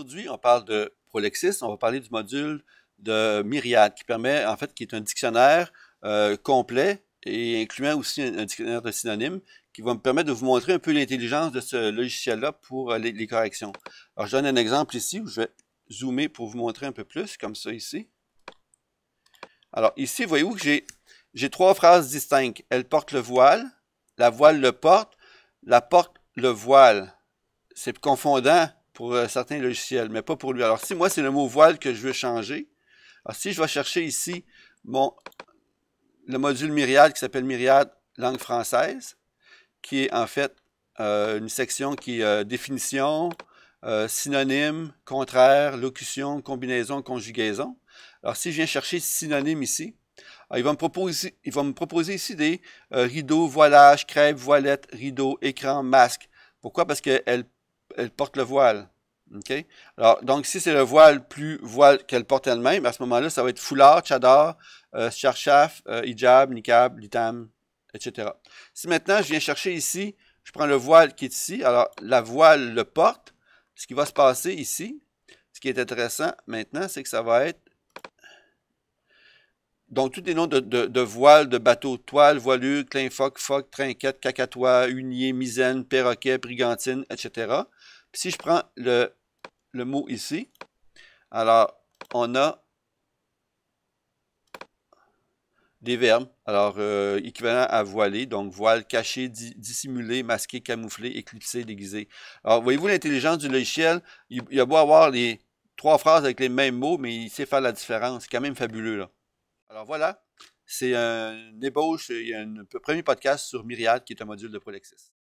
Aujourd'hui, on parle de Prolexis, on va parler du module de Myriad qui permet, en fait, qui est un dictionnaire euh, complet et incluant aussi un, dictionnaire de synonymes qui va me permettre de vous montrer un peu l'intelligence de ce logiciel-là pour les, les, corrections. Alors, je donne un exemple ici où je vais zoomer pour vous montrer un peu plus, comme ça ici. Alors, ici, voyez-vous que j'ai trois phrases distinctes. Elle porte le voile, la voile le porte, la porte le voile. C'est confondant pour euh, certains logiciels, mais pas pour lui. Alors, si moi, c'est le mot voile que je veux changer, alors si je vais chercher ici mon, le module Myriad qui s'appelle Myriade langue française, qui est en fait euh, une section qui est euh, définition, synonyme, contraire, locution, combinaison, conjugaison. Alors, si je viens chercher synonyme ici, il va, me proposer, il va me proposer, ici des rideaux, voilage, crêpe, voilette, rideau, écran, masque. Pourquoi? Parce qu'elle elle porte le voile. Alors, donc, si c'est le voile plus voile qu'elle porte elle-même, à ce moment-là, ça va être foulard, chador, euh, charchaf, euh, hijab, niqab, litam, etc. Si maintenant je viens chercher ici, je prends le voile qui est ici, alors la voile le porte. Ce qui va se passer ici, ce qui est intéressant maintenant, c'est que ça va être. Donc, tous les noms de, voiles, de bateaux, toile, voilure, clinfoque, foc, trinquette, cacatois, unier, misaine, perroquet, brigantine, etc. si je prends le le mot ici. Alors, on a des verbes. Alors, euh, équivalent à voiler, donc voile, caché, dissimulé, masqué, camouflé, éclipsé, déguisé. Alors, voyez-vous l'intelligence du logiciel? Il, a beau avoir les trois phrases avec les mêmes mots, mais il sait faire la différence. C'est quand même fabuleux, là. Alors, voilà. C'est un ébauche, il y a un premier podcast sur Myriad, qui est un module de Prolexis.